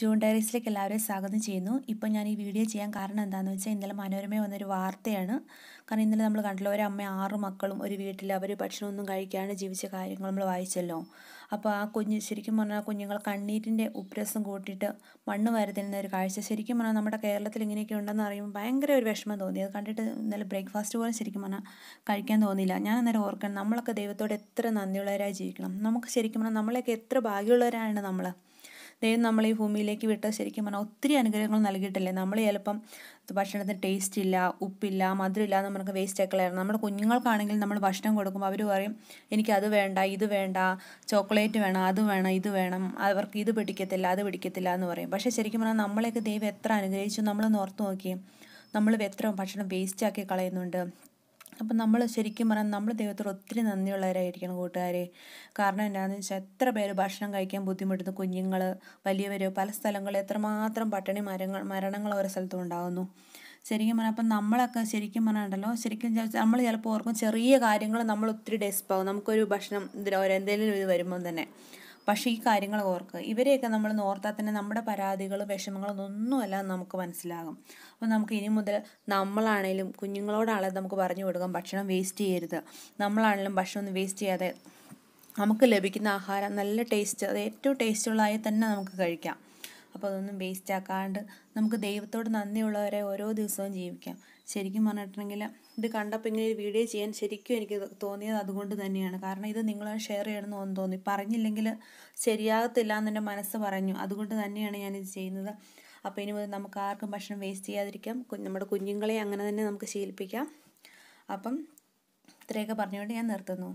June ഡയറീസിലേക്ക് എല്ലാവരെയും സ്വാഗതം ചെയ്യുന്നു ഇപ്പോൾ ഞാൻ ഈ വീഡിയോ ചെയ്യാൻ കാരണം എന്താണെന്ന് വെച്ചാൽ ഇന്നലെ മനോരമ വന്നൊരു വാർത്തയാണ് കാരണം ഇന്നലെ നമ്മൾ കണ്ടല്ലോ ഒരു അമ്മ ആറ് മക്കളും ഒരു വീട്ടിൽ അവർ ഭക്ഷണമൊന്നും കഴിക്കാണ്ട് ജീവിച്ച കാര്യങ്ങൾ നമ്മൾ വായിച്ചല്ലോ അപ്പോൾ ആ കുഞ്ഞ് ശരിക്കും പറഞ്ഞാൽ കുഞ്ഞുങ്ങൾ കണ്ണീരിൻ്റെ ഉപ്രസം കൂട്ടിയിട്ട് മണ്ണ് വരുത്തുന്ന ഒരു കാഴ്ച ശരിക്കും പറഞ്ഞാൽ നമ്മുടെ കേരളത്തിൽ ഇങ്ങനെയൊക്കെ ഉണ്ടെന്ന് അറിയുമ്പോൾ ഭയങ്കര ഒരു വിഷമം തോന്നി അത് കണ്ടിട്ട് ഇന്നലെ ബ്രേക്ക്ഫാസ്റ്റ് പോലും ശരിക്കും പറഞ്ഞാൽ കഴിക്കാൻ തോന്നിയില്ല ഞാൻ അന്നേരം ഓർക്കണം നമ്മളൊക്കെ ദൈവത്തോട് എത്ര നന്ദിയുള്ളവരായി ജീവിക്കണം നമുക്ക് ശരിക്കും പറഞ്ഞാൽ നമ്മളൊക്കെ എത്ര ഭാഗ്യമുള്ളവരാണ് നമ്മൾ ദൈവം നമ്മൾ ഈ ഭൂമിയിലേക്ക് വിട്ട ശരിക്കും പറഞ്ഞാൽ ഒത്തിരി അനുഗ്രഹങ്ങൾ നൽകിയിട്ടില്ലേ നമ്മൾ ചിലപ്പം ഭക്ഷണത്തിന് ടേസ്റ്റ് ഇല്ല ഉപ്പില്ല മധുരമില്ല എന്ന് നമുക്ക് വേസ്റ്റ് ആയിരുന്നു നമ്മുടെ കുഞ്ഞുങ്ങൾക്കാണെങ്കിൽ നമ്മൾ ഭക്ഷണം കൊടുക്കുമ്പോൾ അവർ പറയും എനിക്കത് വേണ്ട ഇത് വേണ്ട ചോക്ലേറ്റ് വേണം അത് വേണം ഇത് വേണം അവർക്ക് ഇത് പിടിക്കത്തില്ല അത് പിടിക്കത്തില്ല എന്ന് പറയും പക്ഷേ ശരിക്കും പറഞ്ഞാൽ നമ്മളെയൊക്കെ ദൈവം എത്ര അനുഗ്രഹിച്ചു നമ്മൾ നോർത്ത് നോക്കിയേ നമ്മൾ എത്ര ഭക്ഷണം വേസ്റ്റ് ആക്കി കളയുന്നുണ്ട് അപ്പം നമ്മൾ ശരിക്കും പറഞ്ഞാൽ നമ്മൾ ദൈവത്തോട് ഒത്തിരി നന്ദിയുള്ളവരായിരിക്കണം കൂട്ടുകാരെ കാരണം എന്താണെന്ന് വെച്ചാൽ എത്ര പേര് ഭക്ഷണം കഴിക്കാൻ ബുദ്ധിമുട്ടുന്ന കുഞ്ഞുങ്ങൾ വലിയവർ പല സ്ഥലങ്ങളിൽ എത്രമാത്രം പട്ടിണി മരങ്ങൾ മരണങ്ങൾ ഓരോ സ്ഥലത്തും ഉണ്ടാകുന്നു ശരിക്കും പറഞ്ഞാൽ അപ്പം നമ്മളൊക്കെ ശരിക്കും പറഞ്ഞാണ്ടല്ലോ ശരിക്കും നമ്മൾ ചിലപ്പോൾ ഓർക്കും ചെറിയ കാര്യങ്ങൾ നമ്മൾ ഒത്തിരി ഡെസ്പാകും നമുക്കൊരു ഭക്ഷണം എന്തെങ്കിലും ഇത് വരുമ്പം തന്നെ പക്ഷേ ഈ കാര്യങ്ങൾ ഓർക്കുക ഇവരെയൊക്കെ നമ്മൾ ഓർത്താൽ തന്നെ നമ്മുടെ പരാതികളും വിഷമങ്ങളും ഒന്നുമല്ല നമുക്ക് മനസ്സിലാകും അപ്പോൾ നമുക്ക് ഇനി മുതൽ നമ്മളാണേലും കുഞ്ഞുങ്ങളോടാണെങ്കിലും നമുക്ക് പറഞ്ഞു കൊടുക്കാം ഭക്ഷണം വേസ്റ്റ് ചെയ്യരുത് നമ്മളാണെങ്കിലും ഭക്ഷണം ഒന്നും വേസ്റ്റ് ചെയ്യാതെ നമുക്ക് ലഭിക്കുന്ന ആഹാരം നല്ല ടേസ്റ്റ് അത് ഏറ്റവും ടേസ്റ്റുള്ളതായി തന്നെ നമുക്ക് കഴിക്കാം അപ്പോൾ അതൊന്നും വേസ്റ്റ് ആക്കാണ്ട് നമുക്ക് ദൈവത്തോട് നന്ദിയുള്ളവരെ ഓരോ ദിവസവും ജീവിക്കാം ശരിക്കും പറഞ്ഞിട്ടുണ്ടെങ്കിൽ ഇത് കണ്ടപ്പോൾ ഇങ്ങനെ ഒരു വീഡിയോ ചെയ്യാൻ ശരിക്കും എനിക്ക് തോന്നിയത് അതുകൊണ്ട് തന്നെയാണ് കാരണം ഇത് നിങ്ങൾ ഷെയർ ചെയ്യണമെന്ന് ഒന്ന് തോന്നി പറഞ്ഞില്ലെങ്കിൽ ശരിയാകത്തില്ല എന്ന് എൻ്റെ മനസ്സ് പറഞ്ഞു അതുകൊണ്ട് തന്നെയാണ് ഞാനിത് ചെയ്യുന്നത് അപ്പോൾ ഇനി മുതൽ നമുക്ക് ആർക്കും ഭക്ഷണം വേസ്റ്റ് ചെയ്യാതിരിക്കാം നമ്മുടെ കുഞ്ഞുങ്ങളെ അങ്ങനെ തന്നെ നമുക്ക് ശീലിപ്പിക്കാം അപ്പം ഇത്രയൊക്കെ പറഞ്ഞുകൊണ്ട് ഞാൻ നിർത്തുന്നു